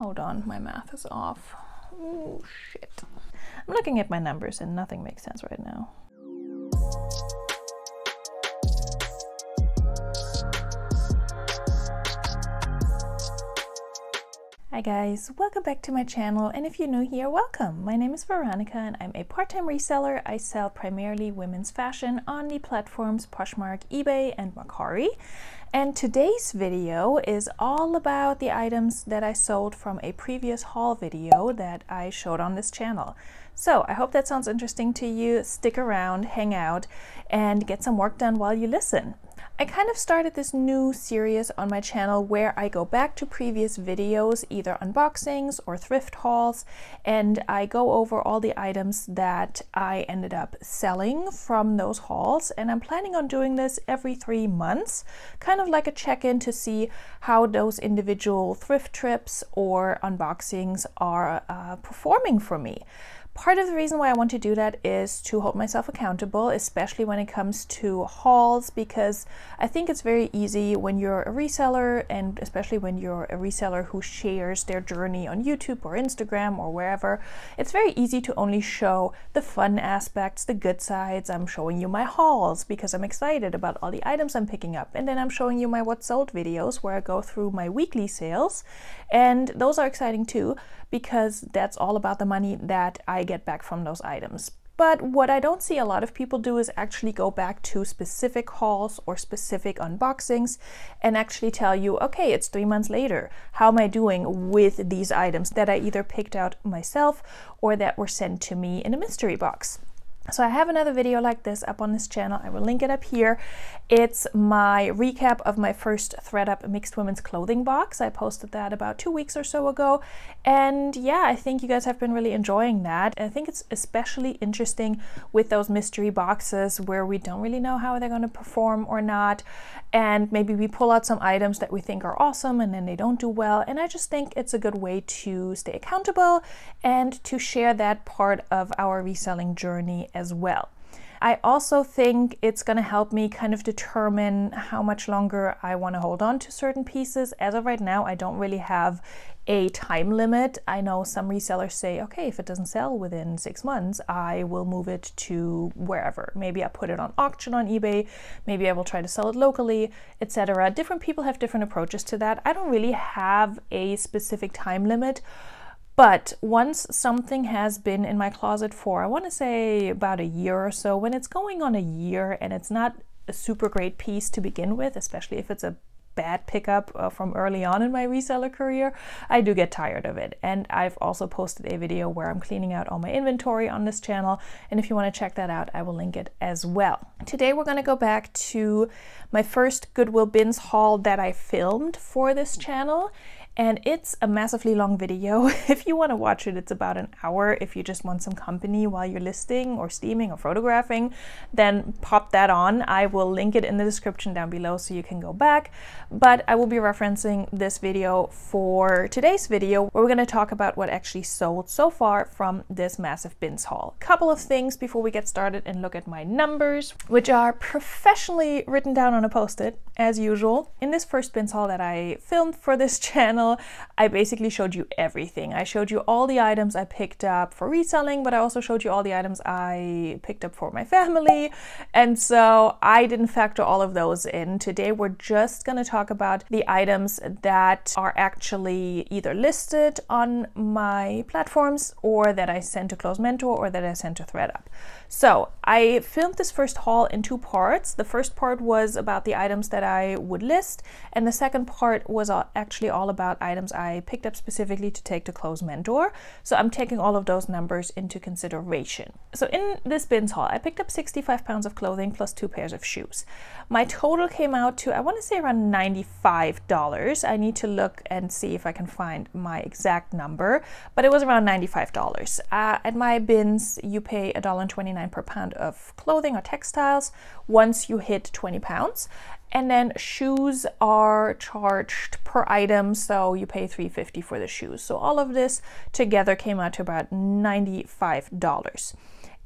Hold on, my math is off. Oh, shit. I'm looking at my numbers and nothing makes sense right now. Hi guys, welcome back to my channel and if you're new here, welcome! My name is Veronica and I'm a part-time reseller. I sell primarily women's fashion on the platforms Poshmark, eBay and Macari and today's video is all about the items that I sold from a previous haul video that I showed on this channel. So I hope that sounds interesting to you. Stick around, hang out, and get some work done while you listen. I kind of started this new series on my channel where I go back to previous videos, either unboxings or thrift hauls, and I go over all the items that I ended up selling from those hauls. And I'm planning on doing this every three months, kind of like a check-in to see how those individual thrift trips or unboxings are uh, performing for me. Part of the reason why I want to do that is to hold myself accountable, especially when it comes to hauls, because I think it's very easy when you're a reseller, and especially when you're a reseller who shares their journey on YouTube or Instagram or wherever, it's very easy to only show the fun aspects, the good sides. I'm showing you my hauls because I'm excited about all the items I'm picking up, and then I'm showing you my what's sold videos where I go through my weekly sales, and those are exciting too because that's all about the money that I I get back from those items. But what I don't see a lot of people do is actually go back to specific hauls or specific unboxings and actually tell you, okay, it's three months later. How am I doing with these items that I either picked out myself or that were sent to me in a mystery box? So I have another video like this up on this channel. I will link it up here. It's my recap of my first thread thread-up Mixed Women's Clothing box. I posted that about two weeks or so ago. And yeah, I think you guys have been really enjoying that. I think it's especially interesting with those mystery boxes where we don't really know how they're going to perform or not. And maybe we pull out some items that we think are awesome and then they don't do well. And I just think it's a good way to stay accountable and to share that part of our reselling journey as well. I also think it's going to help me kind of determine how much longer I want to hold on to certain pieces. As of right now, I don't really have a time limit. I know some resellers say, okay, if it doesn't sell within six months, I will move it to wherever. Maybe I put it on auction on eBay, maybe I will try to sell it locally, etc. Different people have different approaches to that. I don't really have a specific time limit. But once something has been in my closet for, I want to say about a year or so, when it's going on a year and it's not a super great piece to begin with, especially if it's a bad pickup uh, from early on in my reseller career, I do get tired of it. And I've also posted a video where I'm cleaning out all my inventory on this channel. And if you want to check that out, I will link it as well. Today, we're going to go back to my first Goodwill bins haul that I filmed for this channel and it's a massively long video. if you want to watch it, it's about an hour. If you just want some company while you're listing or steaming or photographing, then pop that on. I will link it in the description down below so you can go back. But I will be referencing this video for today's video where we're going to talk about what actually sold so far from this massive bins haul. Couple of things before we get started and look at my numbers, which are professionally written down on a post-it as usual. In this first bins haul that I filmed for this channel, channel, I basically showed you everything. I showed you all the items I picked up for reselling, but I also showed you all the items I picked up for my family. And so I didn't factor all of those in. Today, we're just going to talk about the items that are actually either listed on my platforms or that I sent to Close Mentor or that I sent to ThreadUp. So I filmed this first haul in two parts. The first part was about the items that I would list, and the second part was actually all about items I picked up specifically to take to Close Mentor. So I'm taking all of those numbers into consideration. So in this bins haul, I picked up 65 pounds of clothing plus two pairs of shoes. My total came out to, I want to say around $95. I need to look and see if I can find my exact number, but it was around $95. Uh, at my bins, you pay $1.29 per pound of clothing or textiles once you hit 20 pounds. And then shoes are charged per item, so you pay 350 for the shoes. So all of this together came out to about $95.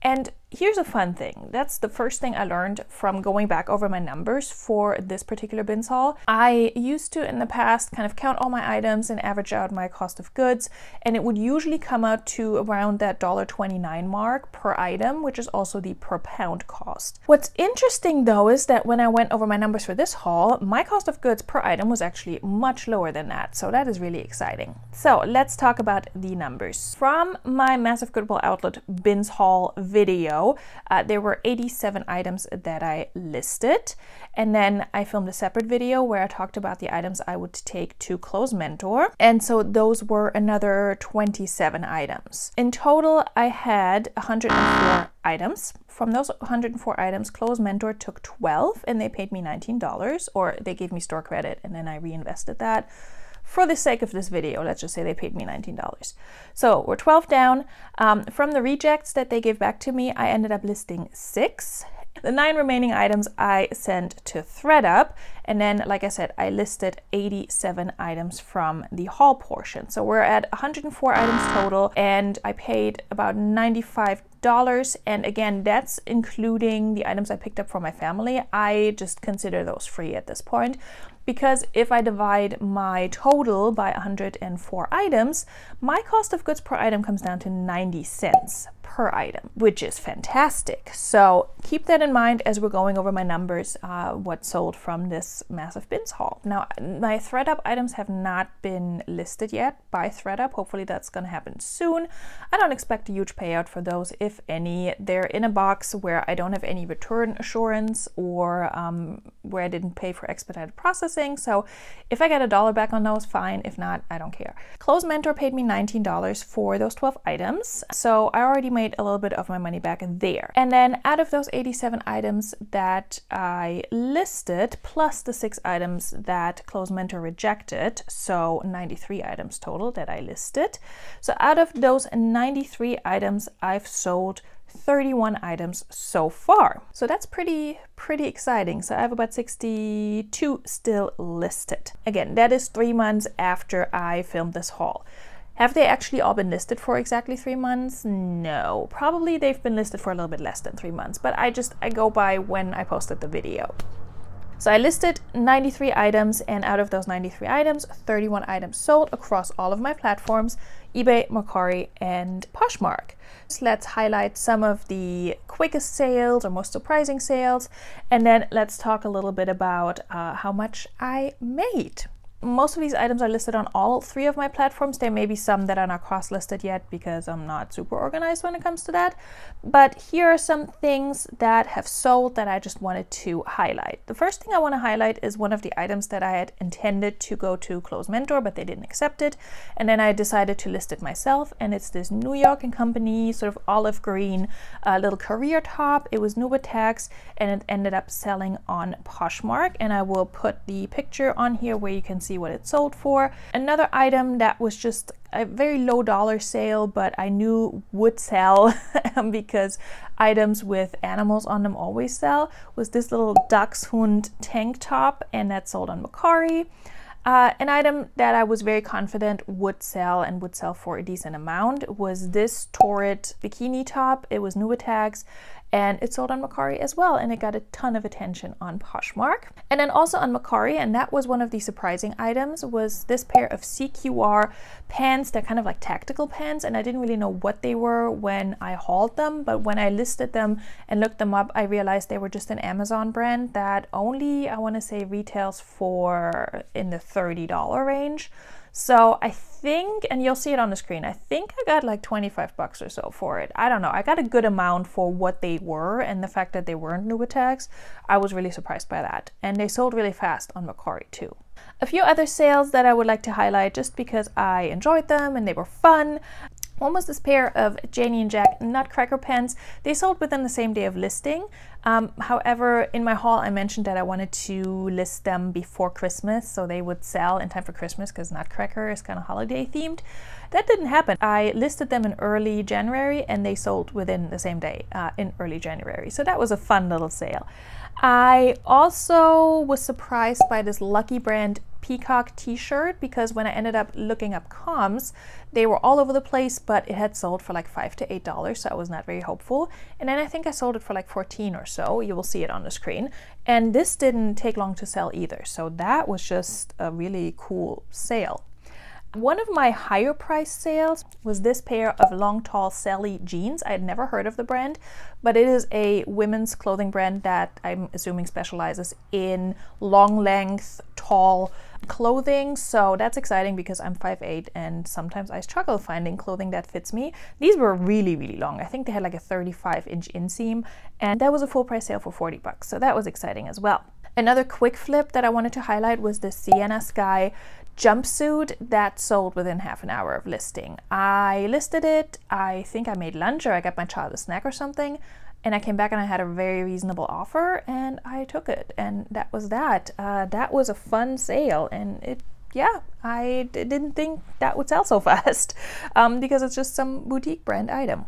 And Here's a fun thing. That's the first thing I learned from going back over my numbers for this particular bins haul. I used to in the past kind of count all my items and average out my cost of goods, and it would usually come out to around that $1.29 mark per item, which is also the per pound cost. What's interesting though is that when I went over my numbers for this haul, my cost of goods per item was actually much lower than that, so that is really exciting. So let's talk about the numbers. From my Massive Goodwill Outlet bins haul video, uh, there were 87 items that I listed. And then I filmed a separate video where I talked about the items I would take to Close Mentor. And so those were another 27 items. In total, I had 104 items. From those 104 items, Close Mentor took 12 and they paid me $19 or they gave me store credit and then I reinvested that for the sake of this video, let's just say they paid me $19. So we're 12 down. Um, from the rejects that they gave back to me, I ended up listing six. The nine remaining items I sent to ThreadUp. And then, like I said, I listed 87 items from the haul portion. So we're at 104 items total and I paid about $95 dollars and again that's including the items i picked up from my family i just consider those free at this point because if I divide my total by 104 items, my cost of goods per item comes down to 90 cents per item, which is fantastic. So keep that in mind as we're going over my numbers, uh, what sold from this massive bins haul. Now, my ThreadUp items have not been listed yet by ThreadUp. Hopefully that's gonna happen soon. I don't expect a huge payout for those, if any. They're in a box where I don't have any return assurance or um, where I didn't pay for expedited processing. So if I get a dollar back on those, fine. If not, I don't care. Close Mentor paid me $19 for those 12 items. So I already made made a little bit of my money back there. And then out of those 87 items that I listed, plus the six items that Close Mentor rejected, so 93 items total that I listed. So out of those 93 items, I've sold 31 items so far. So that's pretty, pretty exciting. So I have about 62 still listed. Again, that is three months after I filmed this haul. Have they actually all been listed for exactly three months? No, probably they've been listed for a little bit less than three months, but I just, I go by when I posted the video. So I listed 93 items and out of those 93 items, 31 items sold across all of my platforms, eBay, Mercari and Poshmark. So let's highlight some of the quickest sales or most surprising sales and then let's talk a little bit about uh, how much I made. Most of these items are listed on all three of my platforms. There may be some that are not cross-listed yet because I'm not super organized when it comes to that. But here are some things that have sold that I just wanted to highlight. The first thing I want to highlight is one of the items that I had intended to go to Close Mentor, but they didn't accept it. And then I decided to list it myself. And it's this New York and Company sort of olive green uh, little career top. It was Nubatex and it ended up selling on Poshmark. And I will put the picture on here where you can see what it sold for. Another item that was just a very low dollar sale, but I knew would sell because items with animals on them always sell was this little Dachshund tank top and that sold on Macari. Uh, an item that I was very confident would sell and would sell for a decent amount was this Torrid bikini top. It was tags and it sold on Macari as well, and it got a ton of attention on Poshmark. And then also on Macari, and that was one of the surprising items, was this pair of CQR pants. They're kind of like tactical pants, and I didn't really know what they were when I hauled them, but when I listed them and looked them up, I realized they were just an Amazon brand that only, I want to say, retails for in the $30 range. So I think, and you'll see it on the screen, I think I got like 25 bucks or so for it. I don't know. I got a good amount for what they were and the fact that they weren't new attacks. I was really surprised by that. And they sold really fast on Macari too. A few other sales that I would like to highlight just because I enjoyed them and they were fun. One was this pair of Janie and Jack Nutcracker pens. They sold within the same day of listing. Um, however, in my haul, I mentioned that I wanted to list them before Christmas so they would sell in time for Christmas because Nutcracker is kind of holiday themed. That didn't happen. I listed them in early January and they sold within the same day uh, in early January. So that was a fun little sale. I also was surprised by this Lucky Brand peacock t-shirt because when I ended up looking up comms they were all over the place, but it had sold for like five to eight dollars, so I was not very hopeful. And then I think I sold it for like 14 or so. You will see it on the screen. And this didn't take long to sell either, so that was just a really cool sale. One of my higher price sales was this pair of long, tall Sally jeans. I had never heard of the brand, but it is a women's clothing brand that I'm assuming specializes in long length, tall, clothing. So that's exciting because I'm 5'8 and sometimes I struggle finding clothing that fits me. These were really, really long. I think they had like a 35 inch inseam and that was a full price sale for 40 bucks. So that was exciting as well. Another quick flip that I wanted to highlight was the Sienna Sky jumpsuit that sold within half an hour of listing. I listed it, I think I made lunch or I got my child a snack or something and I came back and I had a very reasonable offer and I took it. And that was that. Uh, that was a fun sale. And it, yeah, I d- didn't think that would sell so fast um, because it's just some boutique brand item.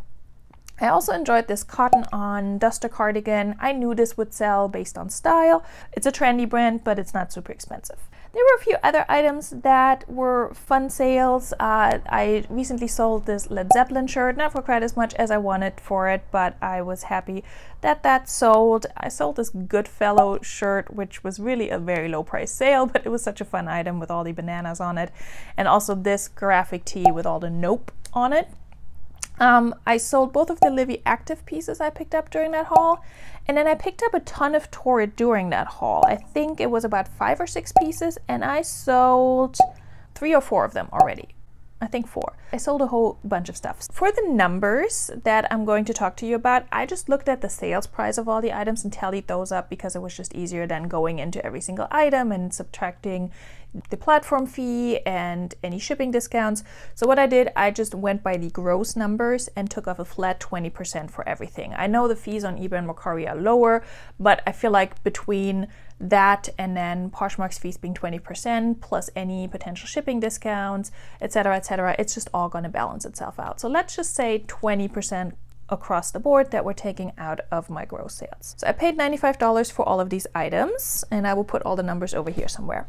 I also enjoyed this cotton on duster cardigan. I knew this would sell based on style. It's a trendy brand, but it's not super expensive. There were a few other items that were fun sales. Uh, I recently sold this Led Zeppelin shirt, not for quite as much as I wanted for it, but I was happy that that sold. I sold this Goodfellow shirt, which was really a very low price sale, but it was such a fun item with all the bananas on it. And also this graphic tee with all the nope on it. Um, I sold both of the Livy Active pieces I picked up during that haul, and then I picked up a ton of Torrid during that haul. I think it was about five or six pieces, and I sold three or four of them already. I think four. I sold a whole bunch of stuff. For the numbers that I'm going to talk to you about, I just looked at the sales price of all the items and tallied those up because it was just easier than going into every single item and subtracting the platform fee and any shipping discounts. So what I did, I just went by the gross numbers and took off a flat 20% for everything. I know the fees on eBay and Mercari are lower, but I feel like between that and then Poshmark's fees being 20% plus any potential shipping discounts, etc., etc., it's just all going to balance itself out. So let's just say 20% across the board that we're taking out of my gross sales. So I paid $95 for all of these items and I will put all the numbers over here somewhere.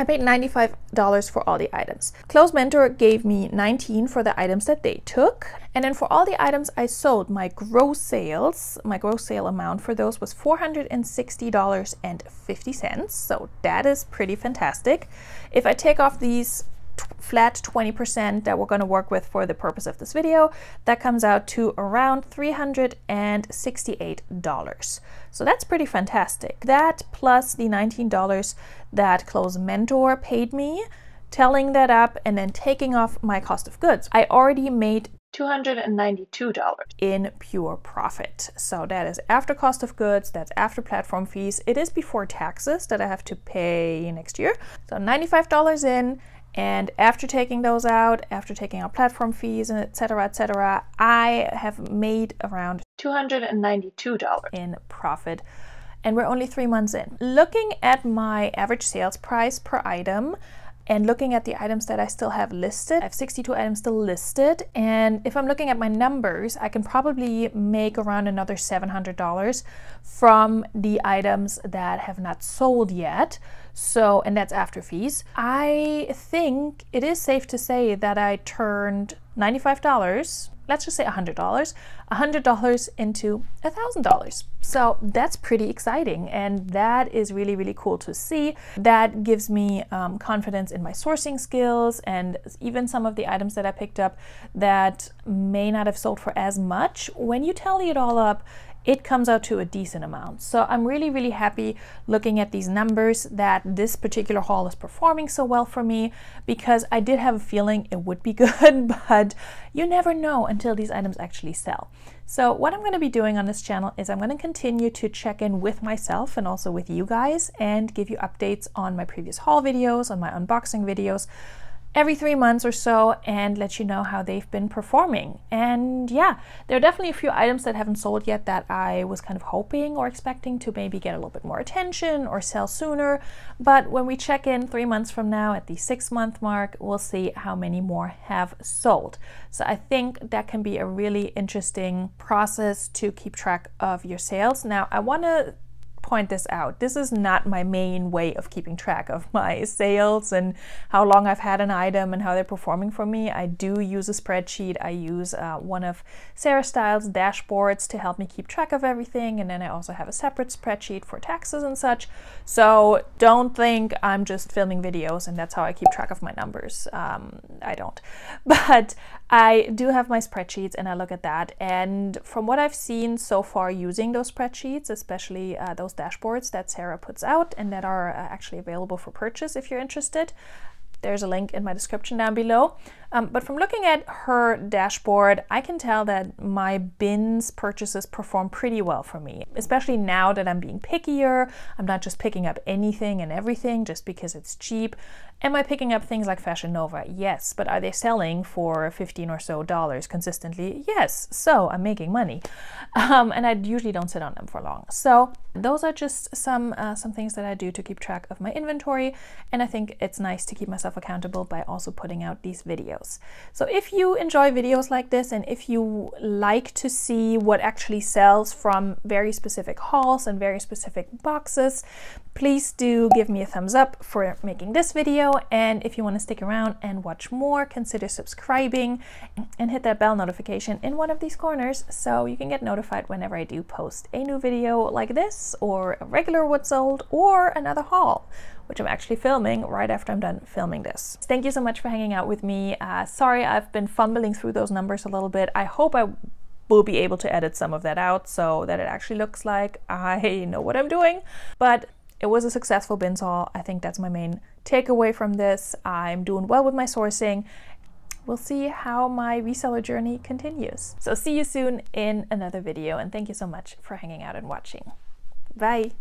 I paid $95 for all the items. Close Mentor gave me 19 for the items that they took. And then for all the items I sold, my gross sales, my gross sale amount for those was $460.50. So that is pretty fantastic. If I take off these flat 20% that we're going to work with for the purpose of this video. That comes out to around $368. So that's pretty fantastic. That plus the $19 that Close Mentor paid me, telling that up and then taking off my cost of goods. I already made $292 in pure profit. So that is after cost of goods, that's after platform fees. It is before taxes that I have to pay next year. So $95 in and after taking those out, after taking out platform fees and et cetera, et cetera, I have made around $292 in profit. And we're only three months in. Looking at my average sales price per item, and looking at the items that I still have listed, I have 62 items still listed. And if I'm looking at my numbers, I can probably make around another $700 from the items that have not sold yet. So, and that's after fees. I think it is safe to say that I turned $95, let's just say $100, $100 into $1,000. So that's pretty exciting. And that is really, really cool to see. That gives me um, confidence in my sourcing skills and even some of the items that I picked up that may not have sold for as much. When you tally it all up, it comes out to a decent amount. So I'm really, really happy looking at these numbers that this particular haul is performing so well for me because I did have a feeling it would be good, but you never know until these items actually sell. So what I'm going to be doing on this channel is I'm going to continue to check in with myself and also with you guys and give you updates on my previous haul videos, on my unboxing videos, every three months or so and let you know how they've been performing. And yeah, there are definitely a few items that haven't sold yet that I was kind of hoping or expecting to maybe get a little bit more attention or sell sooner. But when we check in three months from now at the six month mark, we'll see how many more have sold. So I think that can be a really interesting process to keep track of your sales. Now, I want to point this out. This is not my main way of keeping track of my sales and how long I've had an item and how they're performing for me. I do use a spreadsheet. I use uh, one of Sarah Styles' dashboards to help me keep track of everything. And then I also have a separate spreadsheet for taxes and such. So don't think I'm just filming videos and that's how I keep track of my numbers. Um, I don't. But I do have my spreadsheets and I look at that. And from what I've seen so far using those spreadsheets, especially uh, those dashboards that Sarah puts out and that are uh, actually available for purchase if you're interested, there's a link in my description down below. Um, but from looking at her dashboard, I can tell that my bins purchases perform pretty well for me, especially now that I'm being pickier. I'm not just picking up anything and everything just because it's cheap. Am I picking up things like Fashion Nova? Yes, but are they selling for 15 or so dollars consistently? Yes, so I'm making money. Um, and I usually don't sit on them for long. So those are just some, uh, some things that I do to keep track of my inventory. And I think it's nice to keep myself accountable by also putting out these videos videos. So if you enjoy videos like this and if you like to see what actually sells from very specific hauls and very specific boxes, please do give me a thumbs up for making this video. And if you want to stick around and watch more, consider subscribing and hit that bell notification in one of these corners so you can get notified whenever I do post a new video like this or a regular What's sold, or another haul which I'm actually filming right after I'm done filming this. Thank you so much for hanging out with me. Uh, sorry I've been fumbling through those numbers a little bit. I hope I will be able to edit some of that out so that it actually looks like I know what I'm doing. But it was a successful bin haul. I think that's my main takeaway from this. I'm doing well with my sourcing. We'll see how my reseller journey continues. So see you soon in another video and thank you so much for hanging out and watching. Bye!